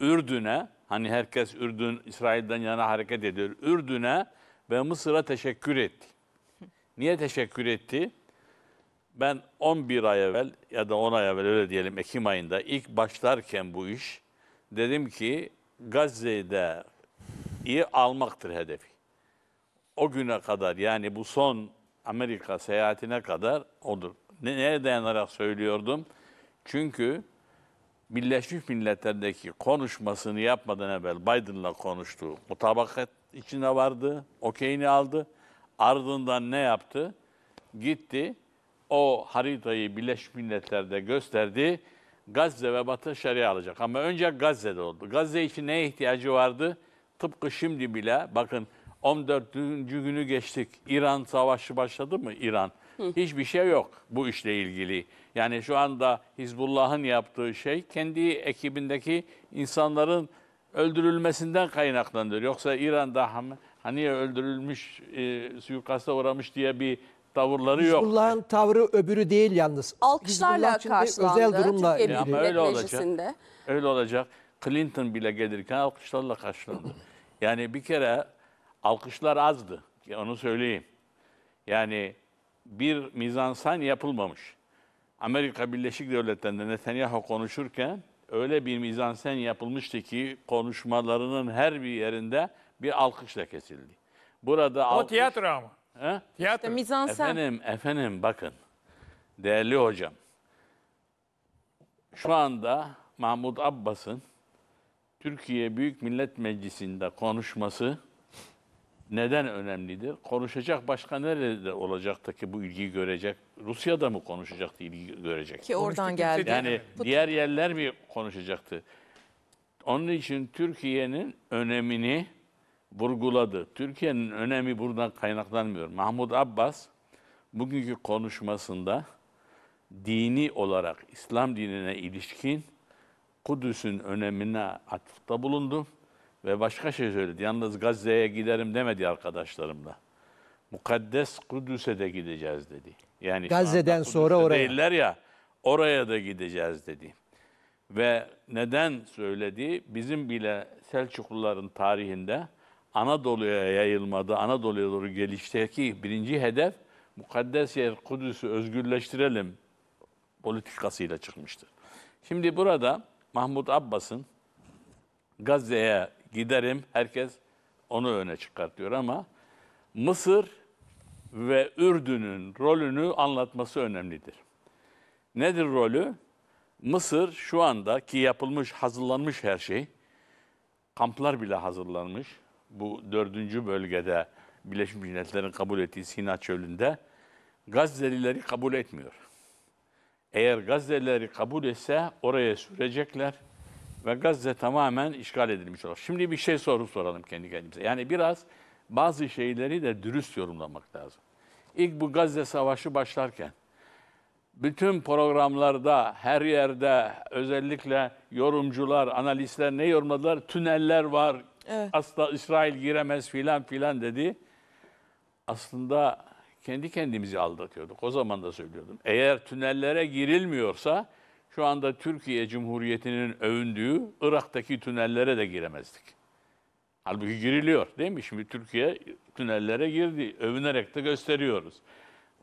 Ürdün'e, hani herkes Ürdün, İsrail'den yana hareket ediyor. Ürdün'e ve Mısır'a teşekkür etti. Niye teşekkür etti? Ben 11 ay evvel ya da 10 ay evvel öyle diyelim Ekim ayında ilk başlarken bu iş dedim ki Gazze'de iyi almaktır hedefi. O güne kadar yani bu son Amerika seyahatine kadar odur. Neye dayanarak söylüyordum? Çünkü Birleşmiş Milletler'deki konuşmasını yapmadan evvel Biden'la konuştu. Mutabakat içine vardı, okeyini aldı. Ardından ne yaptı? Gitti, o haritayı Birleşmiş Milletler'de gösterdi. Gazze ve Batı Şeria alacak. Ama önce Gazze'de oldu. Gazze için neye ihtiyacı vardı? Tıpkı şimdi bile bakın 14. günü geçtik. İran savaşı başladı mı? İran hiçbir şey yok bu işle ilgili. Yani şu anda Hizbullah'ın yaptığı şey kendi ekibindeki insanların öldürülmesinden kaynaklanıyor. Yoksa İran'da hani öldürülmüş, e, suikasta uğramış diye bir tavırları yok. Hizbullah'ın tavrı öbürü değil yalnız. Alkışlarla karşılandı. Özel durumla Türkiye ilgili. Ama öyle olacak. Öyle olacak. Clinton bile gelirken alkışlarla karşılandı. yani bir kere alkışlar azdı. Onu söyleyeyim. Yani bir mizansen yapılmamış. Amerika Birleşik Devletleri'nde Netanyahu konuşurken öyle bir mizansen yapılmıştı ki konuşmalarının her bir yerinde bir alkışla kesildi. Burada o alkış... tiyatro ama. He? Tiyatro. mizansen. Efendim, efendim bakın. Değerli hocam. Şu anda Mahmut Abbas'ın Türkiye Büyük Millet Meclisi'nde konuşması neden önemlidir? Konuşacak başka nerede olacaktı ki bu ilgiyi görecek? Rusya'da mı konuşacaktı ilgi görecek? Ki oradan geldi. Yani diğer yerler mi konuşacaktı? Onun için Türkiye'nin önemini vurguladı. Türkiye'nin önemi buradan kaynaklanmıyor. Mahmut Abbas bugünkü konuşmasında dini olarak İslam dinine ilişkin Kudüs'ün önemine atıfta bulundu. Ve başka şey söyledi. Yalnız Gazze'ye giderim demedi arkadaşlarımla. Mukaddes Kudüs'e de gideceğiz dedi. Yani Gazze'den sonra oraya. Değiller ya, oraya da gideceğiz dedi. Ve neden söyledi? Bizim bile Selçukluların tarihinde Anadolu'ya yayılmadı, Anadolu'ya doğru gelişteki birinci hedef mukaddes yer Kudüs'ü özgürleştirelim politikasıyla çıkmıştır. Şimdi burada Mahmut Abbas'ın Gazze'ye giderim. Herkes onu öne çıkartıyor ama Mısır ve Ürdün'ün rolünü anlatması önemlidir. Nedir rolü? Mısır şu anda ki yapılmış, hazırlanmış her şey. Kamplar bile hazırlanmış. Bu dördüncü bölgede Birleşmiş Milletler'in kabul ettiği Sina Çölü'nde Gazze'lileri kabul etmiyor. Eğer Gazze'lileri kabul etse oraya sürecekler ve Gazze tamamen işgal edilmiş olur. Şimdi bir şey soru soralım kendi kendimize. Yani biraz bazı şeyleri de dürüst yorumlamak lazım. İlk bu Gazze Savaşı başlarken bütün programlarda, her yerde özellikle yorumcular, analistler ne yorumladılar? Tüneller var, evet. asla İsrail giremez filan filan dedi. Aslında kendi kendimizi aldatıyorduk. O zaman da söylüyordum. Eğer tünellere girilmiyorsa şu anda Türkiye Cumhuriyeti'nin övündüğü Irak'taki tünellere de giremezdik. Halbuki giriliyor değil mi? Şimdi Türkiye tünellere girdi. Övünerek de gösteriyoruz.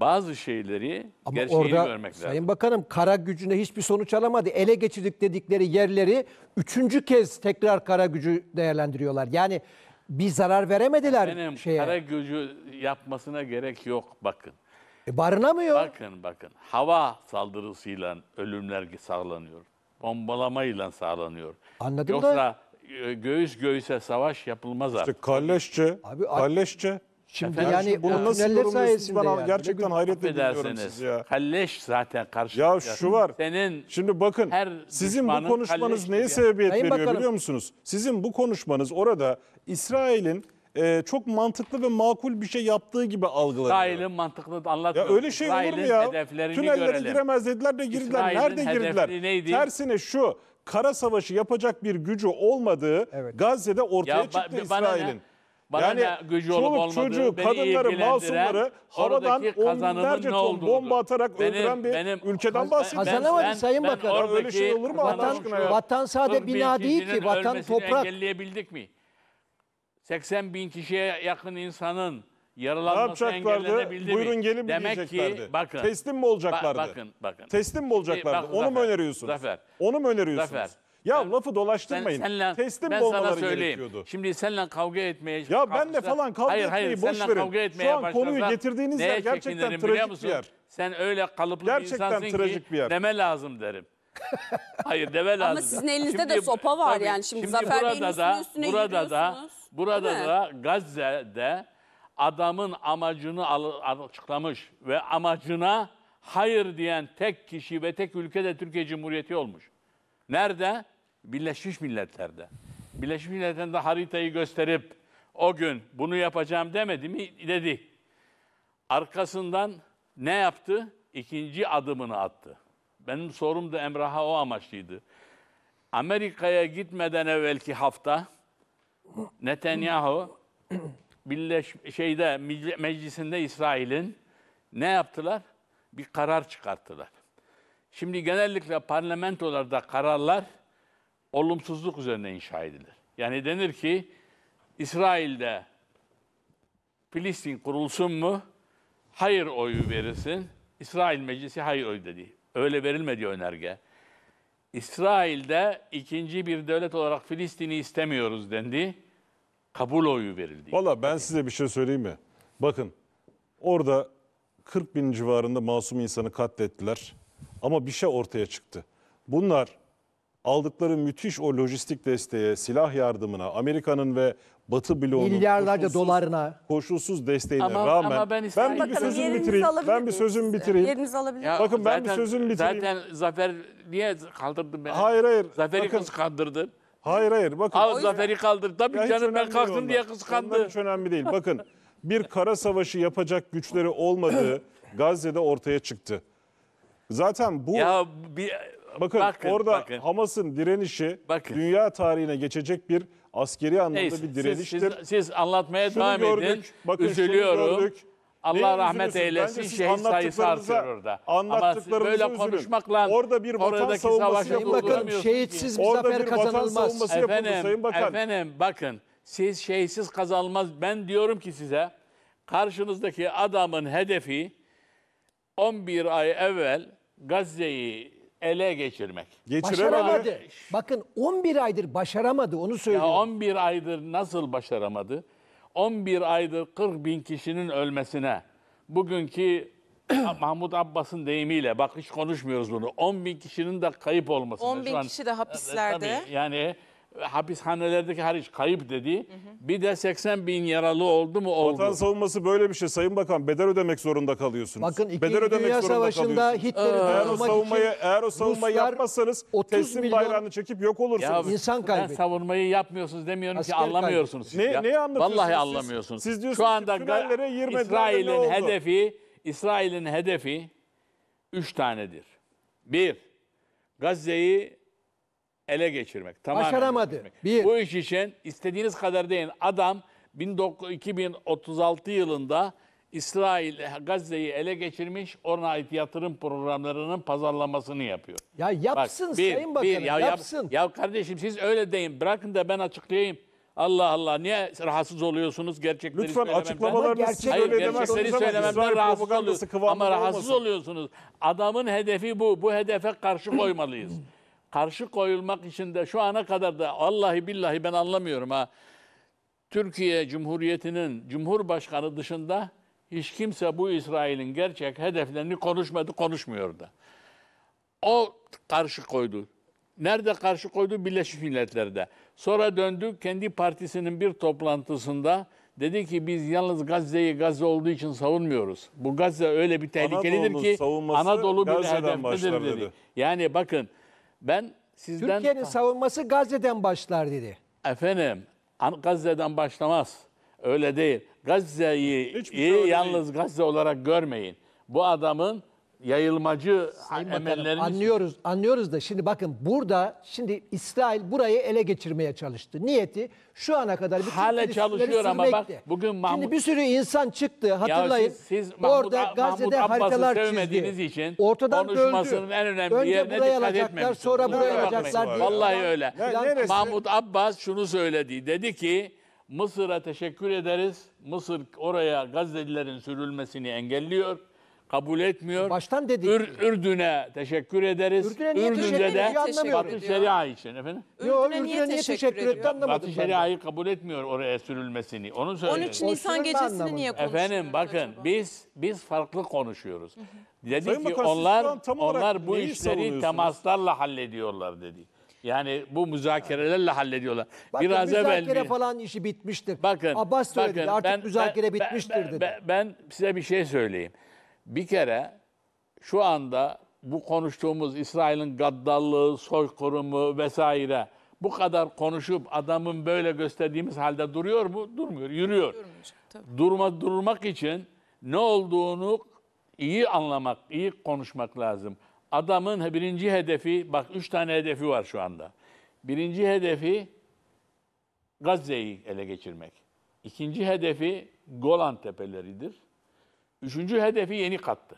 Bazı şeyleri Ama gerçeğini orada, görmek lazım. Sayın Bakanım kara gücüne hiçbir sonuç alamadı. Ele geçirdik dedikleri yerleri üçüncü kez tekrar kara gücü değerlendiriyorlar. Yani bir zarar veremediler Benim şeye. kara gücü yapmasına gerek yok bakın. E barınamıyor. Bakın bakın hava saldırısıyla ölümler sağlanıyor. Bombalamayla sağlanıyor. Anladım Yoksa da. Yoksa e, göğüs göğüse savaş yapılmaz artık. İşte kalleşçe, Abi, kalleşçe. Şimdi Efendim, yani bunu nasıl yorumluyorsunuz ben yani. gerçekten hayret ediyorum siz ya. Kalleş zaten karşı. Ya şu var. Senin Şimdi bakın her sizin bu konuşmanız neye ya. sebebiyet Sayın veriyor Bakanım. biliyor musunuz? Sizin bu konuşmanız orada İsrail'in e, çok mantıklı ve makul bir şey yaptığı gibi algılanıyor. İsrail'in mantıklı anlatmıyor. Ya öyle şey olur mu ya? Tünellere görelim. giremez dediler de girdiler. Nerede girdiler? Neydi? Tersine şu kara savaşı yapacak bir gücü olmadığı evet. Gazze'de ortaya ya, çıktı İsrail'in. Bana yani ne gücü olup çocuğu, kadınları, masumları havadan onlarca ton bomba atarak benim, öldüren bir benim, ülkeden bahsediyoruz. Kazanamadı ben, Sayın ben Bakan. Öyle şey olur mu Allah aşkına ya? Vatan sade bina değil ki, vatan toprak. engelleyebildik mi? 80 bin kişiye yakın insanın yaralanması engellenebildi Buyurun mi? gelin mi Demek Ki, bakın, Teslim mi olacaklardı? Ba bakın, bakın. Teslim mi olacaklardı? Bakın, Onu zafer, mu öneriyorsunuz? Zafer. Onu mu öneriyorsunuz? Zafer. Ya ben, lafı dolaştırmayın. Ben, senle, Teslim ben sana söyleyeyim. gerekiyordu. Şimdi seninle kavga etmeye Ya ben de falan kavga hayır, etmeyi hayır, boş verin. Kavga etmeye Şu an konuyu getirdiğiniz yer gerçekten trajik bir yer. Sen öyle kalıplı gerçekten bir insansın ki bir yer. deme lazım derim. hayır deme lazım. Ama sizin elinizde de sopa var yani. Şimdi, Zafer Bey'in üstüne üstüne burada da Burada da Gazze'de adamın amacını açıklamış ve amacına hayır diyen tek kişi ve tek ülke de Türkiye Cumhuriyeti olmuş. Nerede? Birleşmiş Milletler'de. Birleşmiş Milletler'de haritayı gösterip o gün bunu yapacağım demedi mi? Dedi. Arkasından ne yaptı? İkinci adımını attı. Benim sorum da Emrah'a o amaçlıydı. Amerika'ya gitmeden evvelki hafta Netanyahu birleş şeyde meclisinde İsrail'in ne yaptılar? Bir karar çıkarttılar. Şimdi genellikle parlamentolarda kararlar olumsuzluk üzerine inşa edilir. Yani denir ki İsrail'de Filistin kurulsun mu? Hayır oyu verirsin. İsrail meclisi hayır oyu dedi. Öyle verilmedi önerge. İsrail'de ikinci bir devlet olarak Filistin'i istemiyoruz dendi. Kabul oyu verildi. Valla ben size bir şey söyleyeyim mi? Bakın orada 40 bin civarında masum insanı katlettiler. Ama bir şey ortaya çıktı. Bunlar aldıkları müthiş o lojistik desteğe, silah yardımına, Amerika'nın ve Batı bloğunun milyarlarca dolarına koşulsuz desteğine ama, rağmen ama ben, ben bir, bir sözümü bitireyim. Ben bir sözümü bitireyim. Yerinizi alabilir Bakın zaten, ben bir sözümü bitireyim. Zaten Zafer niye kaldırdın beni? Hayır hayır. Zafer'i bakın, kaldırdı. Hayır hayır bakın. Al Zafer'i kaldırdı. Tabii ya canım ben kalktım diye kıskandı. Onlar hiç önemli değil. Bakın bir kara savaşı yapacak güçleri olmadığı Gazze'de ortaya çıktı. Zaten bu... Ya bir bakın, bakın orada bakın. Hamas'ın direnişi bakın. dünya tarihine geçecek bir askeri anlamda Neyse, bir direniştir. Siz, siz, siz anlatmaya şunu devam gördük, edin. Bakın, Üzülüyorum. Gördük. Allah Neyi rahmet eylesin. Şehit sayısı artıyor orada. Ama böyle üzülün. konuşmakla orada bir vatan savunması yapıldı. Şehitsiz bir zafer kazanılmaz. Efendim, Sayın Bakan. efendim bakın siz şehitsiz kazanılmaz. Ben diyorum ki size karşınızdaki adamın hedefi 11 ay evvel Gazze'yi ele geçirmek. Geçiremedi. Başaramadı. Bakın 11 aydır başaramadı onu Ya söylüyorum. 11 aydır nasıl başaramadı? 11 aydır 40 bin kişinin ölmesine bugünkü Mahmut Abbas'ın deyimiyle bak hiç konuşmuyoruz bunu. 10 bin kişinin de kayıp olmasına. 10 bin Şu an- kişi de hapislerde. Tabii, yani hapishanelerdeki hariç kayıp dedi. Hı hı. Bir de 80 bin yaralı oldu mu oldu. Vatan savunması böyle bir şey Sayın Bakan. Bedel ödemek zorunda kalıyorsunuz. Bakın İkinci Bedel ödemek Dünya Savaşı'nda Hitler'i eğer o savunmayı, için eğer o savunmayı Ruslar yapmazsanız teslim milyon... bayrağını çekip yok olursunuz. Ya, insan kaybetti. Ben savunmayı yapmıyorsunuz demiyorum Asker ki anlamıyorsunuz. Ne, ya, ne anlatıyorsunuz? Vallahi siz, anlamıyorsunuz. Siz diyorsunuz Şu anda İsrail'in hedefi İsrail'in hedefi üç tanedir. Bir, Gazze'yi ele geçirmek. Tamamen Başaramadı. geçirmek. Bir. Bu iş için istediğiniz kadar deyin. Adam 2036 yılında İsrail Gazze'yi ele geçirmiş, ona ait yatırım programlarının pazarlamasını yapıyor. Ya yapsın Bak, bir, Sayın Bakanım, bir, ya, yapsın. Ya, kardeşim siz öyle deyin, bırakın da ben açıklayayım. Allah Allah niye rahatsız oluyorsunuz gerçekleri Lütfen söylememden? açıklamalarınızı gerçek, Hayır, öyle gerçekleri söylememden rahatsız oluyorsunuz. Ama rahatsız olmasın. oluyorsunuz. Adamın hedefi bu. Bu hedefe karşı koymalıyız karşı koyulmak için de şu ana kadar da Allah'ı billahi ben anlamıyorum ha. Türkiye Cumhuriyeti'nin Cumhurbaşkanı dışında hiç kimse bu İsrail'in gerçek hedeflerini konuşmadı, konuşmuyor da. O karşı koydu. Nerede karşı koydu? Birleşmiş Milletler'de. Sonra döndü kendi partisinin bir toplantısında dedi ki biz yalnız Gazze'yi Gazze olduğu için savunmuyoruz. Bu Gazze öyle bir tehlikelidir Anadolu'nun ki savunması Anadolu bir Gazze'den dedi. dedi. Yani bakın ben sizden... Türkiye'nin ah. savunması Gazze'den başlar dedi. Efendim Gazze'den başlamaz. Öyle değil. Gazze'yi şey yalnız değil. Gazze olarak görmeyin. Bu adamın yayılmacı Sayın emelleriniz... Anlıyoruz, anlıyoruz da şimdi bakın burada şimdi İsrail burayı ele geçirmeye çalıştı. Niyeti şu ana kadar bütün Hala çalışıyor ama bak bugün Mahmut... Şimdi bir sürü insan çıktı hatırlayın. Ya siz, siz orada Mahmut, Gazze'de Mahmut haritalar çizdi. için Ortadan konuşmasının böldü. en önemli Önce yerine buraya alacaklar sonra buraya ne alacaklar. Diye. Vallahi falan, öyle. Ne, Mahmut Abbas şunu söyledi. Dedi ki Mısır'a teşekkür ederiz. Mısır oraya Gazze'lilerin sürülmesini engelliyor kabul etmiyor. Baştan dedi. Ür, Ürdün'e teşekkür ederiz. Ürdün'e niye teşekkür Ürdün'de ediyor de anlamıyorum. Batı Şeria için efendim. Yok Ürdün'e niye teşekkür etti ediyor? anlamadım. Batı Şeria'yı kabul etmiyor oraya sürülmesini. Onu söylüyorum. 13 Nisan gecesini niye konuşuyoruz Efendim bakın acaba? biz biz farklı konuşuyoruz. Dedi Sayın ki Bakan, onlar onlar bu neyi işleri temaslarla hallediyorlar dedi. Yani bu müzakerelerle hallediyorlar. Bakın Biraz evvel müzakere bir- falan işi bitmiştir. Bakın, Abbas söyledi bakın, artık ben- müzakere ben- bitmiştir ben- dedi. Ben, ben size bir şey söyleyeyim. Bir kere şu anda bu konuştuğumuz İsrail'in gaddallığı, soykırımı vesaire bu kadar konuşup adamın böyle gösterdiğimiz halde duruyor mu? Durmuyor, yürüyor. Durmuş, Durma, durmak için ne olduğunu iyi anlamak, iyi konuşmak lazım. Adamın birinci hedefi, bak üç tane hedefi var şu anda. Birinci hedefi Gazze'yi ele geçirmek. İkinci hedefi Golan Tepeleri'dir. Üçüncü hedefi yeni kattı.